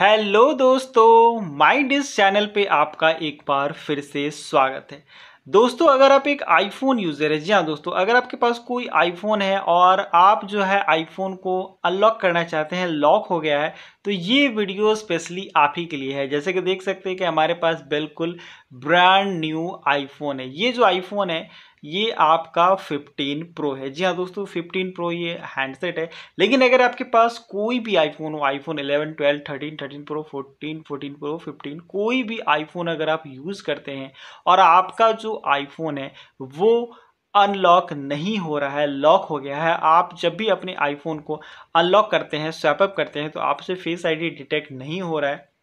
hello दोस्तों माई dish channel पे आपका एक बार फिर से स्वागत है दोस्तों अगर आप एक आईफोन यूज़र है जी हाँ दोस्तों अगर आपके पास कोई आईफोन है और आप जो है आईफोन को अनलॉक करना चाहते हैं लॉक हो गया है तो ये वीडियो स्पेशली आप ही के लिए है जैसे कि देख सकते हैं कि हमारे पास बिल्कुल ब्रांड न्यू आईफोन है ये जो आईफोन है ये आपका 15 प्रो है जी हाँ दोस्तों 15 प्रो ये हैंडसेट है लेकिन अगर आपके पास कोई भी आईफोन हो आईफोन 11, 12, 13, 13 प्रो 14, 14 प्रो 15 कोई भी आईफोन अगर आप यूज़ करते हैं और आपका जो आईफोन है वो अनलॉक नहीं हो रहा है लॉक हो गया है आप जब भी अपने आईफोन को अनलॉक करते हैं स्वैपअप करते हैं तो आपसे फेस आईडी डिटेक्ट नहीं हो रहा है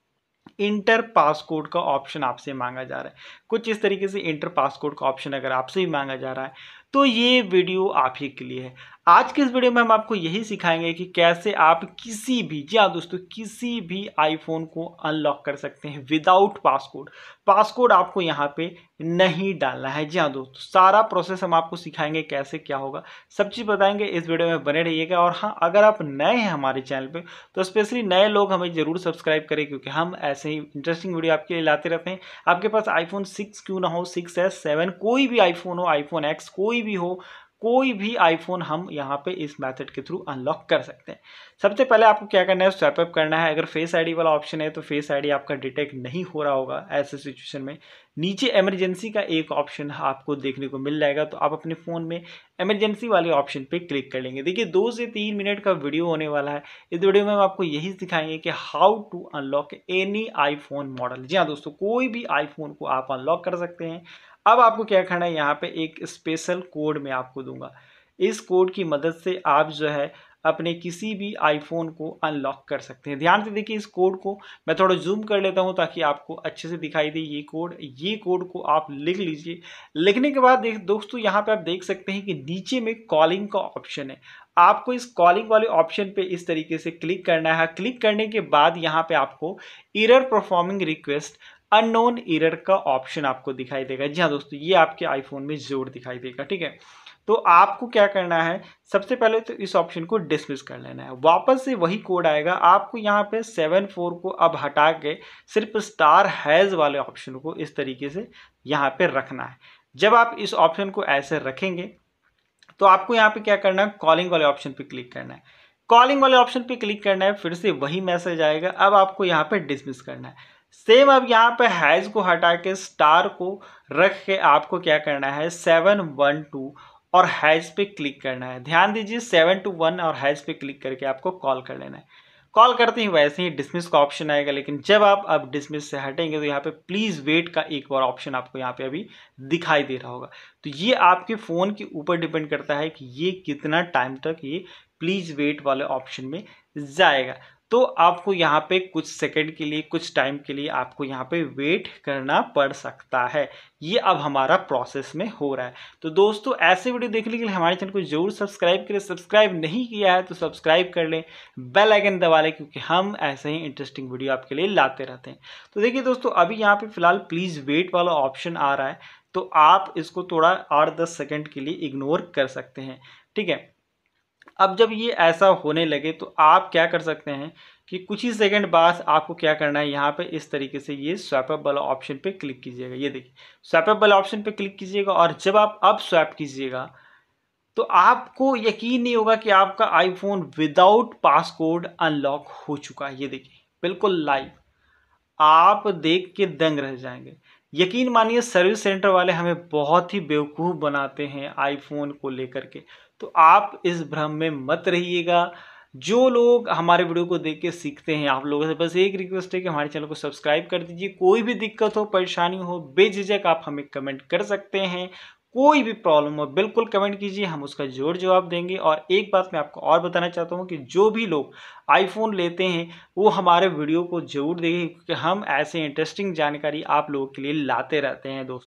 इंटर पास कोड का ऑप्शन आपसे मांगा जा रहा है कुछ इस तरीके से इंटर पास कोड का ऑप्शन अगर आपसे भी मांगा जा रहा है तो ये वीडियो आप ही के लिए है आज के इस वीडियो में हम आपको यही सिखाएंगे कि कैसे आप किसी भी जी हाँ दोस्तों किसी भी आईफोन को अनलॉक कर सकते हैं विदाउट पासकोड पासकोड आपको यहाँ पे नहीं डालना है जी हाँ दोस्तों सारा प्रोसेस हम आपको सिखाएंगे कैसे क्या होगा सब चीज़ बताएंगे इस वीडियो में बने रहिएगा और हाँ अगर आप नए हैं हमारे चैनल पर तो स्पेशली नए लोग हमें ज़रूर सब्सक्राइब करें क्योंकि हम ऐसे ही इंटरेस्टिंग वीडियो आपके लिए लाते रहते हैं आपके पास आईफोन सिक्स क्यों ना हो सिक्स एस सेवन कोई भी आईफोन हो आईफोन एक्स कोई भी हो कोई भी आईफोन हम यहाँ पे इस मेथड के थ्रू अनलॉक कर सकते हैं सबसे पहले आपको क्या करना है स्वैपअप करना है अगर फेस आईडी वाला ऑप्शन है तो फेस आईडी आपका डिटेक्ट नहीं हो रहा होगा ऐसे सिचुएशन में नीचे एमरजेंसी का एक ऑप्शन आपको देखने को मिल जाएगा तो आप अपने फ़ोन में एमरजेंसी वाले ऑप्शन पर क्लिक कर लेंगे देखिए दो से तीन मिनट का वीडियो होने वाला है इस वीडियो में हम आपको यही दिखाएंगे कि how to unlock any iPhone model जी हाँ दोस्तों कोई भी आईफोन को आप अनलॉक कर सकते हैं अब आपको क्या करना है यहाँ पे एक स्पेशल कोड मैं आपको दूंगा इस कोड की मदद से आप जो है अपने किसी भी आईफोन को अनलॉक कर सकते हैं ध्यान से देखिए इस कोड को मैं थोड़ा जूम कर लेता हूँ ताकि आपको अच्छे से दिखाई दे ये कोड ये कोड को आप लिख लीजिए लिखने के बाद देख दोस्तों यहाँ पे आप देख सकते हैं कि नीचे में कॉलिंग का ऑप्शन है आपको इस कॉलिंग वाले ऑप्शन पे इस तरीके से क्लिक करना है क्लिक करने के बाद यहाँ पे आपको error performing request unknown error का ऑप्शन आपको दिखाई देगा जी हाँ दोस्तों ये आपके आईफोन में जरूर दिखाई देगा ठीक है तो आपको क्या करना है सबसे पहले तो इस ऑप्शन को डिसमिस कर लेना है वापस से वही कोड आएगा आपको यहाँ पे सेवन फोर को अब हटा के सिर्फ स्टार हैज़ वाले ऑप्शन को इस तरीके से यहाँ पे रखना है जब आप इस ऑप्शन को ऐसे रखेंगे तो आपको यहाँ पे क्या करना है कॉलिंग वाले ऑप्शन पे क्लिक करना है कॉलिंग वाले ऑप्शन पे क्लिक करना है फिर से वही मैसेज आएगा अब आपको यहाँ पे डिसमिस करना है सेम अब यहाँ पे हैज़ को हटा के स्टार को रख के आपको क्या करना है सेवन वन टू और हैज़ पे क्लिक करना है ध्यान दीजिए सेवन टू वन और हैज़ पे क्लिक करके आपको कॉल कर लेना है कॉल करते ही वैसे ही डिसमिस का ऑप्शन आएगा लेकिन जब आप अब डिसमिस से हटेंगे तो यहाँ पे प्लीज़ वेट का एक बार ऑप्शन आपको यहाँ पे अभी दिखाई दे रहा होगा तो ये आपके फ़ोन के ऊपर डिपेंड करता है कि ये कितना टाइम तक ये प्लीज़ वेट वाले ऑप्शन में जाएगा तो आपको यहाँ पे कुछ सेकंड के लिए कुछ टाइम के लिए आपको यहाँ पे वेट करना पड़ सकता है ये अब हमारा प्रोसेस में हो रहा है तो दोस्तों ऐसे वीडियो देखने के लिए हमारे चैनल को जरूर सब्सक्राइब करें सब्सक्राइब नहीं किया है तो सब्सक्राइब कर लें बेल आइकन दबा लें क्योंकि हम ऐसे ही इंटरेस्टिंग वीडियो आपके लिए लाते रहते हैं तो देखिए दोस्तों अभी यहाँ पर फिलहाल प्लीज़ वेट वाला ऑप्शन आ रहा है तो आप इसको थोड़ा आठ दस सेकेंड के लिए इग्नोर कर सकते हैं ठीक है अब जब ये ऐसा होने लगे तो आप क्या कर सकते हैं कि कुछ ही सेकंड बाद आपको क्या करना है यहाँ पे इस तरीके से ये स्वैपअप वाला ऑप्शन पे क्लिक कीजिएगा ये देखिए स्वैपअप वाला ऑप्शन पे क्लिक कीजिएगा और जब आप अब स्वैप कीजिएगा तो आपको यकीन नहीं होगा कि आपका आईफोन विदाउट पासकोड अनलॉक हो चुका है ये देखिए बिल्कुल लाइव आप देख के दंग रह जाएंगे यकीन मानिए सर्विस सेंटर वाले हमें बहुत ही बेवकूफ़ बनाते हैं आईफोन को लेकर के तो आप इस भ्रम में मत रहिएगा जो लोग हमारे वीडियो को देख के सीखते हैं आप लोगों से बस एक रिक्वेस्ट है कि हमारे चैनल को सब्सक्राइब कर दीजिए कोई भी दिक्कत हो परेशानी हो बेझिझक आप हमें कमेंट कर सकते हैं कोई भी प्रॉब्लम हो बिल्कुल कमेंट कीजिए हम उसका जोर जवाब देंगे और एक बात मैं आपको और बताना चाहता हूँ कि जो भी लोग आईफोन लेते हैं वो हमारे वीडियो को जरूर देखें क्योंकि हम ऐसे इंटरेस्टिंग जानकारी आप लोगों के लिए लाते रहते हैं दोस्तों